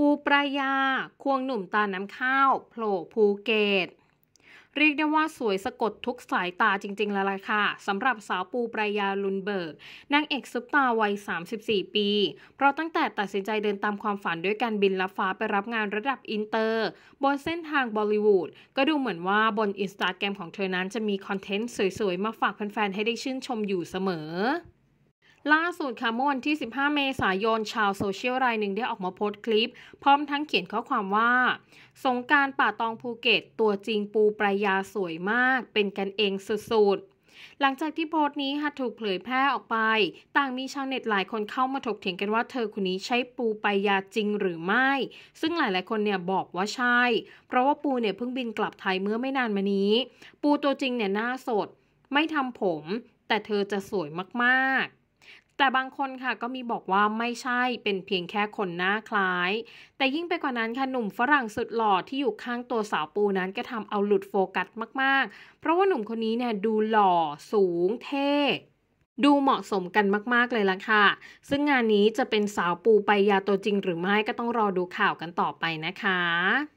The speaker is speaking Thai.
ปูปรายา ควงหนุ่มตาน้ำข้าวโผล่ภูเก็ตเรียกได้ว่าสวยสะกดทุกสายตาจริงๆ แล้วล่ะค่ะสำหรับสาวปูปรายาลุนเบิร์กนางเอกซุปตาวัย 34 ปี เพราะตั้งแต่ตัดสินใจเดินตามความฝันด้วยการบินลับฟ้าไปรับงานระดับอินเตอร์ บนเส้นทางบอลิวูดก็ดูเหมือนว่าบนอินสตาแกรมของเธอนั้นจะมีคอนเทนต์สวยๆ มาฝากแฟนๆ ให้ได้ชื่นชมอยู่เสมอล่าสุดค่ะเมื่อวันที่ 15 เมษายน ชาวโซเชียลรายหนึ่งได้ออกมาโพสต์คลิป พร้อมทั้งเขียนข้อความว่าสงการป่าตองภูเก็ตตัวจริงปูปรายาสวยมากเป็นกันเองสุดๆ หลังจากที่โพสต์นี้ค่ะถูกเผยแพร่ออกไป ต่างมีชาวเน็ตหลายคนเข้ามาถกเถียงกันว่าเธอคนนี้ใช้ปูไปยาจริงหรือไม่ ซึ่งหลายๆคนเนี่ยบอกว่าใช่ เพราะว่าปูเนี่ยเพิ่งบินกลับไทยเมื่อไม่นานมานี้ ปูตัวจริงเนี่ยหน้าสดไม่ทำผม แต่เธอจะสวยมากๆแต่บางคนค่ะก็มีบอกว่าไม่ใช่เป็นเพียงแค่คนหน้าคล้าย แต่ยิ่งไปกว่านั้นค่ะหนุ่มฝรั่งสุดหล่อที่อยู่ข้างตัวสาวปูนั้นก็ทำเอาหลุดโฟกัสมากๆ เพราะว่าหนุ่มคนนี้เนี่ยดูหล่อสูงเท่ดูเหมาะสมกันมากๆเลยล่ะค่ะ ซึ่งงานนี้จะเป็นสาวปูไปยาตัวจริง หรือไม่ก็ต้องรอดูข่าวกันต่อไปนะคะ